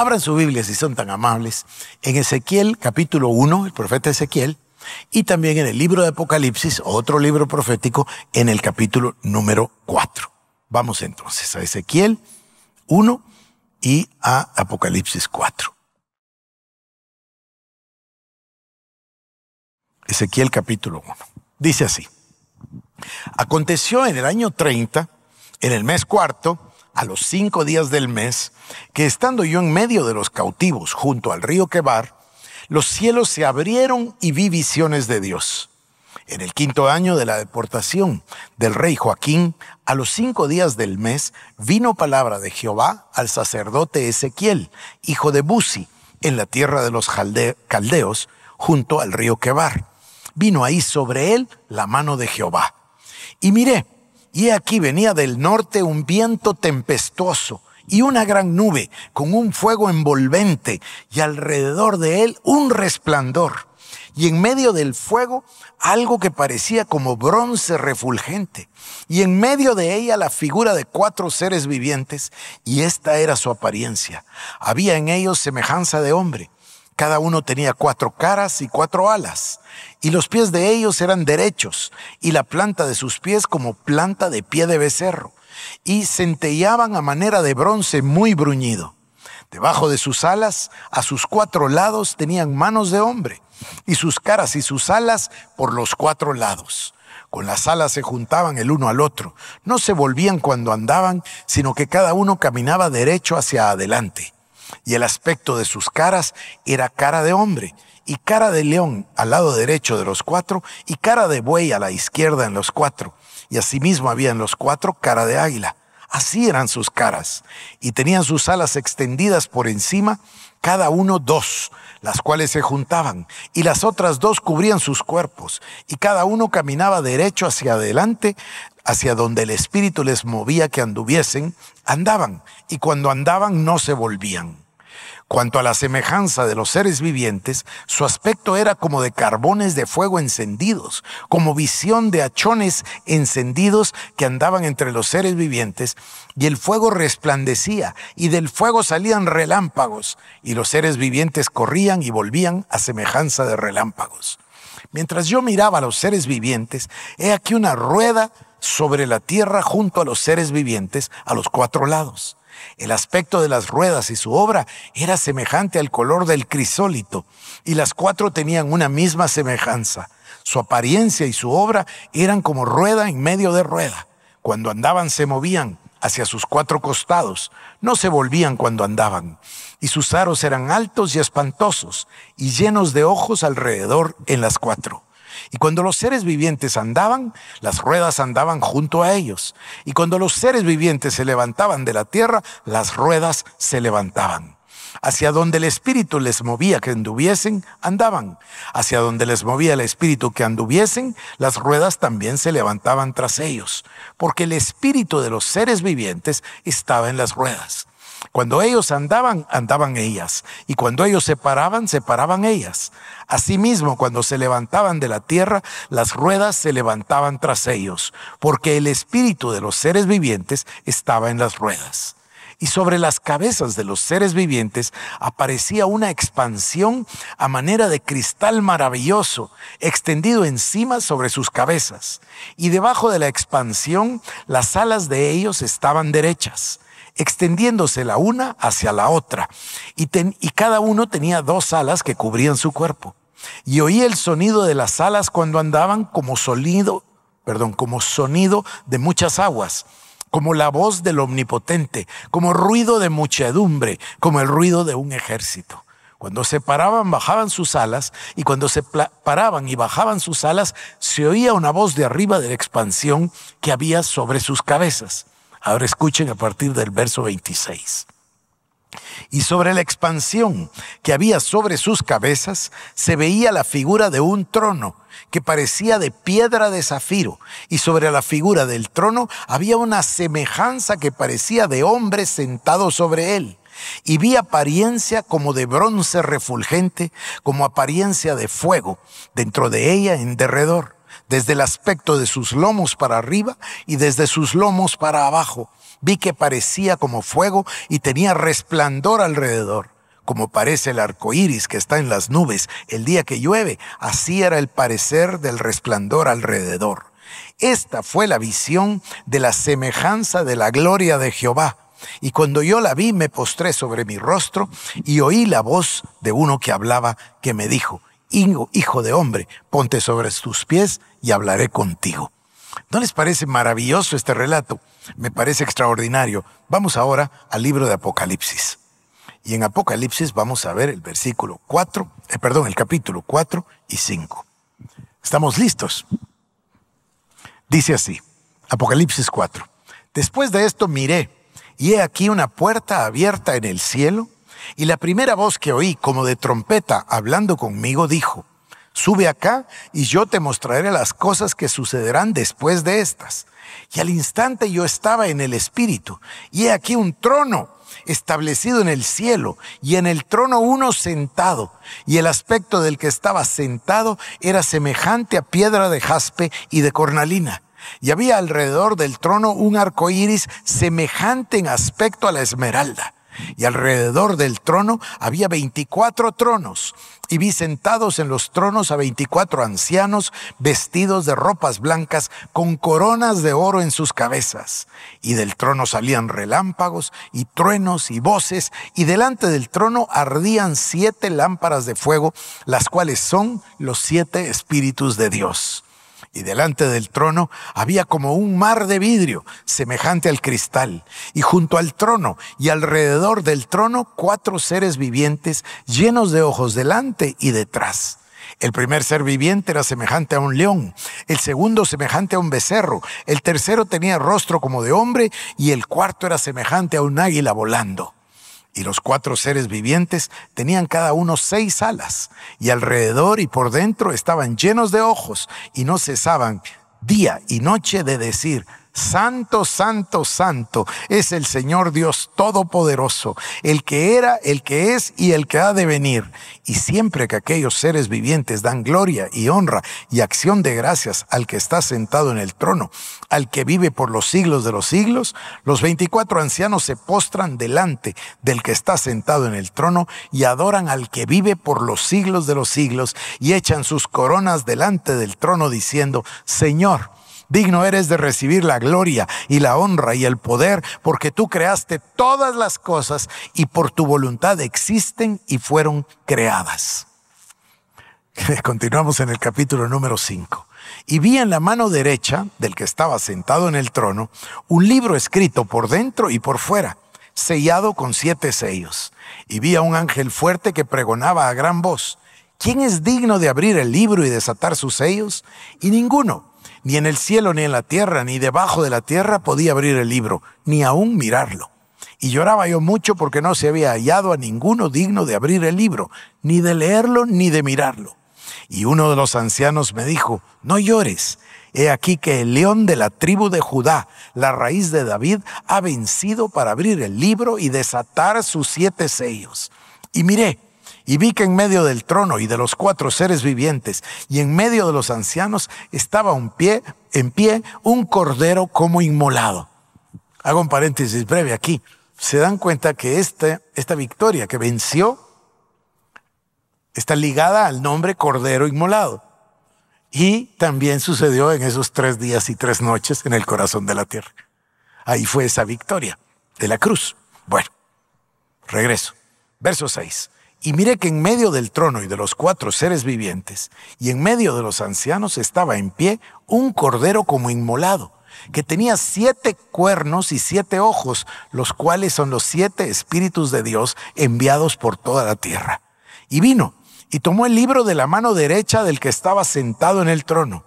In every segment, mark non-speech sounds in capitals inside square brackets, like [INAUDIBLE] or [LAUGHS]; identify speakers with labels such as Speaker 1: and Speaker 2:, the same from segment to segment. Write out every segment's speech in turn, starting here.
Speaker 1: Abran su Biblia si son tan amables en Ezequiel capítulo 1, el profeta Ezequiel, y también en el libro de Apocalipsis, otro libro profético, en el capítulo número 4. Vamos entonces a Ezequiel 1 y a Apocalipsis 4. Ezequiel capítulo 1. Dice así. Aconteció en el año 30, en el mes cuarto, a los cinco días del mes, que estando yo en medio de los cautivos junto al río Quebar, los cielos se abrieron y vi visiones de Dios. En el quinto año de la deportación del rey Joaquín, a los cinco días del mes, vino palabra de Jehová al sacerdote Ezequiel, hijo de Buzi, en la tierra de los caldeos, junto al río Quebar. Vino ahí sobre él la mano de Jehová. Y miré, y aquí venía del norte un viento tempestuoso y una gran nube con un fuego envolvente y alrededor de él un resplandor. Y en medio del fuego algo que parecía como bronce refulgente. Y en medio de ella la figura de cuatro seres vivientes y esta era su apariencia. Había en ellos semejanza de hombre cada uno tenía cuatro caras y cuatro alas, y los pies de ellos eran derechos, y la planta de sus pies como planta de pie de becerro, y centellaban a manera de bronce muy bruñido. Debajo de sus alas, a sus cuatro lados, tenían manos de hombre, y sus caras y sus alas por los cuatro lados. Con las alas se juntaban el uno al otro, no se volvían cuando andaban, sino que cada uno caminaba derecho hacia adelante y el aspecto de sus caras era cara de hombre, y cara de león al lado derecho de los cuatro, y cara de buey a la izquierda en los cuatro, y asimismo había en los cuatro cara de águila. Así eran sus caras, y tenían sus alas extendidas por encima, cada uno dos, las cuales se juntaban, y las otras dos cubrían sus cuerpos, y cada uno caminaba derecho hacia adelante, hacia donde el Espíritu les movía que anduviesen, andaban, y cuando andaban no se volvían. Cuanto a la semejanza de los seres vivientes, su aspecto era como de carbones de fuego encendidos, como visión de hachones encendidos que andaban entre los seres vivientes, y el fuego resplandecía, y del fuego salían relámpagos, y los seres vivientes corrían y volvían a semejanza de relámpagos. Mientras yo miraba a los seres vivientes, he aquí una rueda sobre la tierra junto a los seres vivientes a los cuatro lados. El aspecto de las ruedas y su obra era semejante al color del crisólito, y las cuatro tenían una misma semejanza. Su apariencia y su obra eran como rueda en medio de rueda. Cuando andaban se movían hacia sus cuatro costados, no se volvían cuando andaban, y sus aros eran altos y espantosos, y llenos de ojos alrededor en las cuatro. Y cuando los seres vivientes andaban, las ruedas andaban junto a ellos. Y cuando los seres vivientes se levantaban de la tierra, las ruedas se levantaban. Hacia donde el Espíritu les movía que anduviesen, andaban. Hacia donde les movía el Espíritu que anduviesen, las ruedas también se levantaban tras ellos, porque el Espíritu de los seres vivientes estaba en las ruedas. Cuando ellos andaban, andaban ellas. Y cuando ellos se paraban, se paraban ellas. Asimismo, cuando se levantaban de la tierra, las ruedas se levantaban tras ellos, porque el espíritu de los seres vivientes estaba en las ruedas. Y sobre las cabezas de los seres vivientes aparecía una expansión a manera de cristal maravilloso, extendido encima sobre sus cabezas. Y debajo de la expansión, las alas de ellos estaban derechas extendiéndose la una hacia la otra, y, cada uno tenía dos alas que cubrían su cuerpo. Y oí el sonido de las alas cuando andaban como sonido, perdón, como sonido de muchas aguas, como la voz del omnipotente, como ruido de muchedumbre, como el ruido de un ejército. Cuando se paraban, bajaban sus alas, y cuando se paraban y bajaban sus alas, se oía una voz de arriba de la expansión que había sobre sus cabezas. Ahora escuchen a partir del verso 26. Y sobre la expansión que había sobre sus cabezas se veía la figura de un trono que parecía de piedra de zafiro, y sobre la figura del trono había una semejanza que parecía de hombre sentado sobre él. Y vi apariencia como de bronce refulgente, como apariencia de fuego, dentro de ella en derredor desde el aspecto de sus lomos para arriba y desde sus lomos para abajo. Vi que parecía como fuego y tenía resplandor alrededor, como parece el arco iris que está en las nubes el día que llueve. Así era el parecer del resplandor alrededor. Esta fue la visión de la semejanza de la gloria de Jehová. Y cuando yo la vi, me postré sobre mi rostro y oí la voz de uno que hablaba, que me dijo, hijo de hombre, ponte sobre tus pies y hablaré contigo. ¿No les parece maravilloso este relato? Me parece extraordinario. Vamos ahora al libro de Apocalipsis. Y en Apocalipsis vamos a ver el versículo 4, eh, perdón, el capítulo 4 y 5. ¿Estamos listos? Dice así, Apocalipsis 4. Después de esto miré, y he aquí una puerta abierta en el cielo y la primera voz que oí, como de trompeta, hablando conmigo, dijo, Sube acá y yo te mostraré las cosas que sucederán después de estas. Y al instante yo estaba en el espíritu, y he aquí un trono establecido en el cielo, y en el trono uno sentado, y el aspecto del que estaba sentado era semejante a piedra de jaspe y de cornalina. Y había alrededor del trono un arco iris semejante en aspecto a la esmeralda y alrededor del trono había veinticuatro tronos, y vi sentados en los tronos a veinticuatro ancianos vestidos de ropas blancas con coronas de oro en sus cabezas, y del trono salían relámpagos y truenos y voces, y delante del trono ardían siete lámparas de fuego, las cuales son los siete espíritus de Dios y delante del trono había como un mar de vidrio semejante al cristal, y junto al trono y alrededor del trono cuatro seres vivientes llenos de ojos delante y detrás. El primer ser viviente era semejante a un león, el segundo semejante a un becerro, el tercero tenía rostro como de hombre y el cuarto era semejante a un águila volando y los cuatro seres vivientes tenían cada uno seis alas, y alrededor y por dentro estaban llenos de ojos, y no cesaban día y noche de decir, Santo, santo, santo es el Señor Dios Todopoderoso, el que era, el que es y el que ha de venir. Y siempre que aquellos seres vivientes dan gloria y honra y acción de gracias al que está sentado en el trono, al que vive por los siglos de los siglos, los 24 ancianos se postran delante del que está sentado en el trono y adoran al que vive por los siglos de los siglos y echan sus coronas delante del trono diciendo, Señor, Digno eres de recibir la gloria y la honra y el poder, porque tú creaste todas las cosas y por tu voluntad existen y fueron creadas. [LAUGHS] Continuamos en el capítulo número 5. Y vi en la mano derecha del que estaba sentado en el trono un libro escrito por dentro y por fuera, sellado con siete sellos. Y vi a un ángel fuerte que pregonaba a gran voz, ¿quién es digno de abrir el libro y desatar sus sellos? Y ninguno ni en el cielo, ni en la tierra, ni debajo de la tierra podía abrir el libro, ni aún mirarlo. Y lloraba yo mucho porque no se había hallado a ninguno digno de abrir el libro, ni de leerlo, ni de mirarlo. Y uno de los ancianos me dijo, no llores, he aquí que el león de la tribu de Judá, la raíz de David, ha vencido para abrir el libro y desatar sus siete sellos. Y miré, y vi que en medio del trono y de los cuatro seres vivientes y en medio de los ancianos estaba un pie, en pie un cordero como inmolado. Hago un paréntesis breve aquí. Se dan cuenta que este, esta victoria que venció está ligada al nombre cordero inmolado. Y también sucedió en esos tres días y tres noches en el corazón de la tierra. Ahí fue esa victoria de la cruz. Bueno, regreso. Verso 6. Y mire que en medio del trono y de los cuatro seres vivientes, y en medio de los ancianos estaba en pie un cordero como inmolado, que tenía siete cuernos y siete ojos, los cuales son los siete espíritus de Dios enviados por toda la tierra. Y vino, y tomó el libro de la mano derecha del que estaba sentado en el trono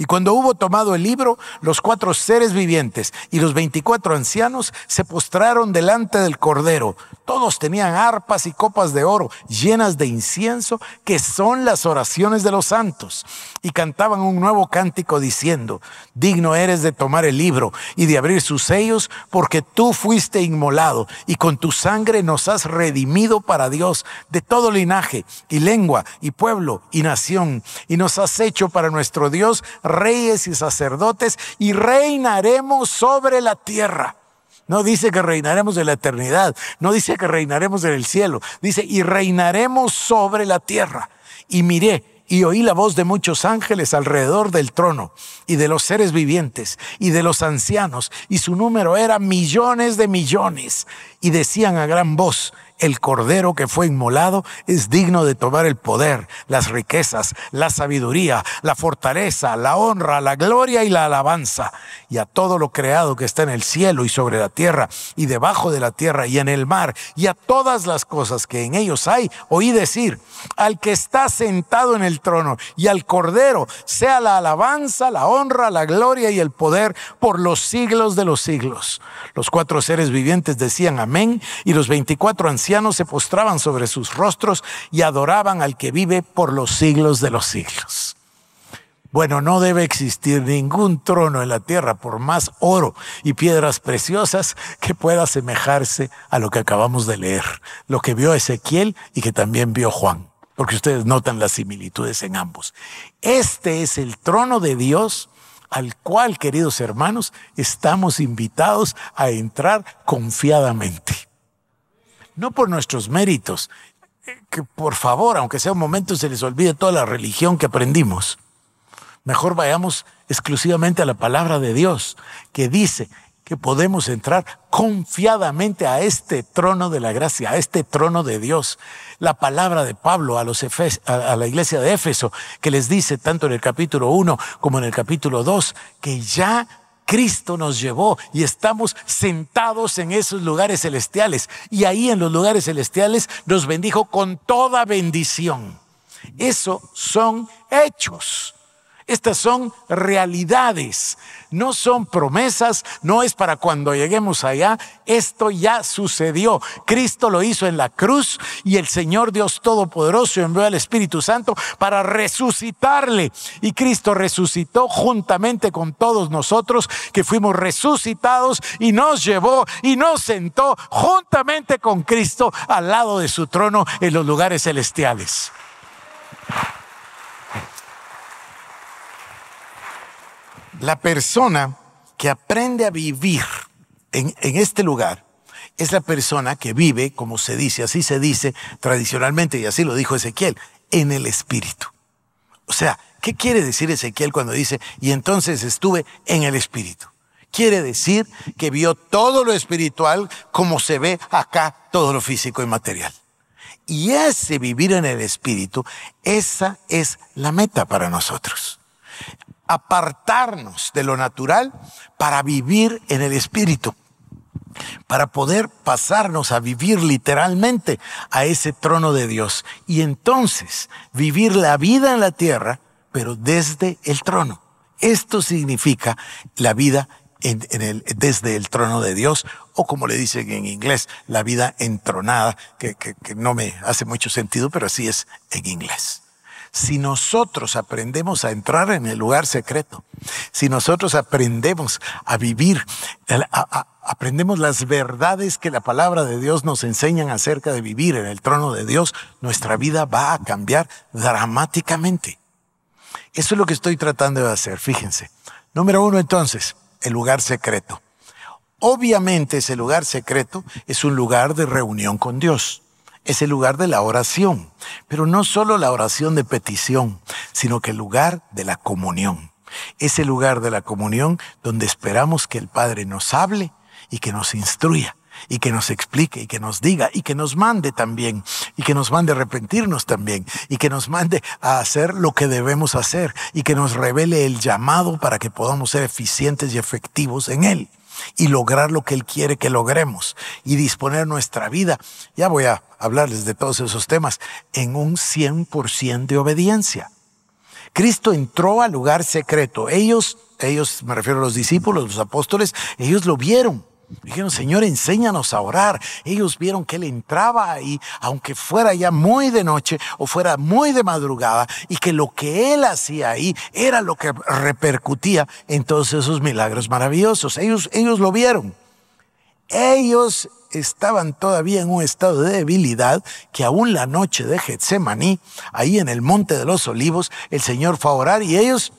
Speaker 1: y cuando hubo tomado el libro, los cuatro seres vivientes y los veinticuatro ancianos se postraron delante del Cordero. Todos tenían arpas y copas de oro llenas de incienso, que son las oraciones de los santos. Y cantaban un nuevo cántico diciendo, digno eres de tomar el libro y de abrir sus sellos, porque tú fuiste inmolado y con tu sangre nos has redimido para Dios de todo linaje y lengua y pueblo y nación, y nos has hecho para nuestro Dios reyes y sacerdotes y reinaremos sobre la tierra. No dice que reinaremos en la eternidad, no dice que reinaremos en el cielo, dice y reinaremos sobre la tierra. Y miré y oí la voz de muchos ángeles alrededor del trono y de los seres vivientes y de los ancianos y su número era millones de millones y decían a gran voz, el cordero que fue inmolado es digno de tomar el poder, las riquezas, la sabiduría, la fortaleza, la honra, la gloria y la alabanza. Y a todo lo creado que está en el cielo y sobre la tierra y debajo de la tierra y en el mar y a todas las cosas que en ellos hay, oí decir, al que está sentado en el trono y al cordero, sea la alabanza, la honra, la gloria y el poder por los siglos de los siglos. Los cuatro seres vivientes decían amén y los veinticuatro ancianos no se postraban sobre sus rostros y adoraban al que vive por los siglos de los siglos. Bueno, no debe existir ningún trono en la tierra, por más oro y piedras preciosas, que pueda asemejarse a lo que acabamos de leer, lo que vio Ezequiel y que también vio Juan, porque ustedes notan las similitudes en ambos. Este es el trono de Dios al cual, queridos hermanos, estamos invitados a entrar confiadamente no por nuestros méritos. Eh, que por favor, aunque sea un momento, se les olvide toda la religión que aprendimos. Mejor vayamos exclusivamente a la palabra de Dios, que dice que podemos entrar confiadamente a este trono de la gracia, a este trono de Dios. La palabra de Pablo a, los a, la iglesia de Éfeso, que les dice tanto en el capítulo 1 como en el capítulo 2, que ya Cristo nos llevó y estamos sentados en esos lugares celestiales. Y ahí en los lugares celestiales nos bendijo con toda bendición. Eso son hechos. Estas son realidades no son promesas, no es para cuando lleguemos allá, esto ya sucedió. Cristo lo hizo en la cruz y el Señor Dios Todopoderoso envió al Espíritu Santo para resucitarle. Y Cristo resucitó juntamente con todos nosotros que fuimos resucitados y nos llevó y nos sentó juntamente con Cristo al lado de su trono en los lugares celestiales. La persona que aprende a vivir en, este lugar es la persona que vive, como se dice, así se dice tradicionalmente, y así lo dijo Ezequiel, en el Espíritu. O sea, ¿qué quiere decir Ezequiel cuando dice, y entonces estuve en el Espíritu? Quiere decir que vio todo lo espiritual como se ve acá todo lo físico y material. Y ese vivir en el Espíritu, esa es la meta para nosotros apartarnos de lo natural para vivir en el Espíritu, para poder pasarnos a vivir literalmente a ese trono de Dios y entonces vivir la vida en la tierra, pero desde el trono. Esto significa la vida en, el, desde el trono de Dios, o como le dicen en inglés, la vida entronada, que no me hace mucho sentido, pero así es en inglés si nosotros aprendemos a entrar en el lugar secreto, si nosotros aprendemos a vivir, aprendemos las verdades que la palabra de Dios nos enseñan acerca de vivir en el trono de Dios, nuestra vida va a cambiar dramáticamente. Eso es lo que estoy tratando de hacer, fíjense. Número uno entonces, el lugar secreto. Obviamente ese lugar secreto es un lugar de reunión con Dios es el lugar de la oración, pero no solo la oración de petición, sino que el lugar de la comunión. Es el lugar de la comunión donde esperamos que el Padre nos hable y que nos instruya y que nos explique y que nos diga y que nos mande también y que nos mande a arrepentirnos también y que nos mande a hacer lo que debemos hacer y que nos revele el llamado para que podamos ser eficientes y efectivos en él y lograr lo que Él quiere que logremos y disponer nuestra vida. Ya voy a hablarles de todos esos temas en un 100% de obediencia. Cristo entró al lugar secreto. Ellos, ellos, me refiero a los discípulos, los apóstoles, ellos lo vieron. Dijeron, Señor, enséñanos a orar. Ellos vieron que Él entraba ahí, aunque fuera ya muy de noche o fuera muy de madrugada, y que lo que Él hacía ahí era lo que repercutía en todos esos milagros maravillosos. Ellos, ellos lo vieron. Ellos estaban todavía en un estado de debilidad que aún la noche de Getsemaní, ahí en el Monte de los Olivos, el Señor fue a orar y ellos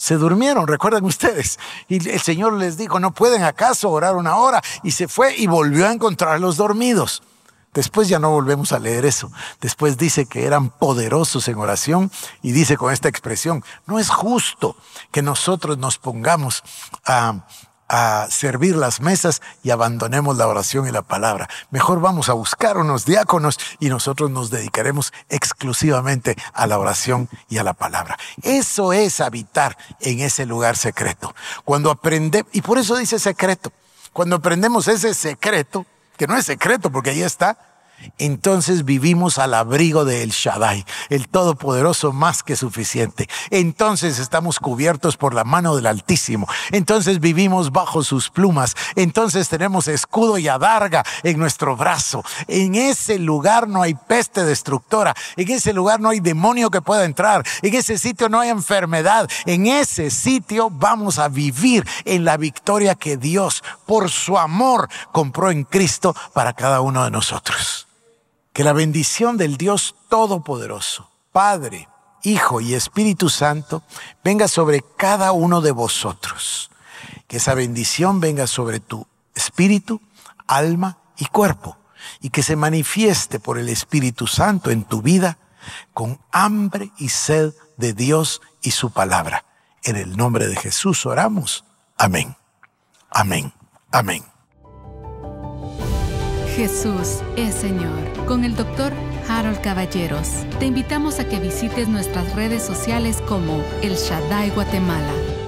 Speaker 1: se durmieron, recuerden ustedes. Y el Señor les dijo, no pueden acaso orar una hora. Y se fue y volvió a encontrarlos dormidos. Después ya no volvemos a leer eso. Después dice que eran poderosos en oración y dice con esta expresión, no es justo que nosotros nos pongamos a a servir las mesas y abandonemos la oración y la palabra. Mejor vamos a buscar unos diáconos y nosotros nos dedicaremos exclusivamente a la oración y a la palabra. Eso es habitar en ese lugar secreto. Cuando aprendemos, y por eso dice secreto, cuando aprendemos ese secreto, que no es secreto porque ahí está, entonces vivimos al abrigo de El Shaddai, el Todopoderoso más que suficiente. Entonces estamos cubiertos por la mano del Altísimo. Entonces vivimos bajo sus plumas. Entonces tenemos escudo y adarga en nuestro brazo. En ese lugar no hay peste destructora. En ese lugar no hay demonio que pueda entrar. En ese sitio no hay enfermedad. En ese sitio vamos a vivir en la victoria que Dios por su amor compró en Cristo para cada uno de nosotros. Que la bendición del Dios Todopoderoso, Padre, Hijo y Espíritu Santo, venga sobre cada uno de vosotros. Que esa bendición venga sobre tu espíritu, alma y cuerpo. Y que se manifieste por el Espíritu Santo en tu vida con hambre y sed de Dios y su palabra. En el nombre de Jesús oramos. Amén. Amén. Amén. Jesús es Señor. Con el doctor Harold Caballeros. Te invitamos a que visites nuestras redes sociales como El Shaddai Guatemala.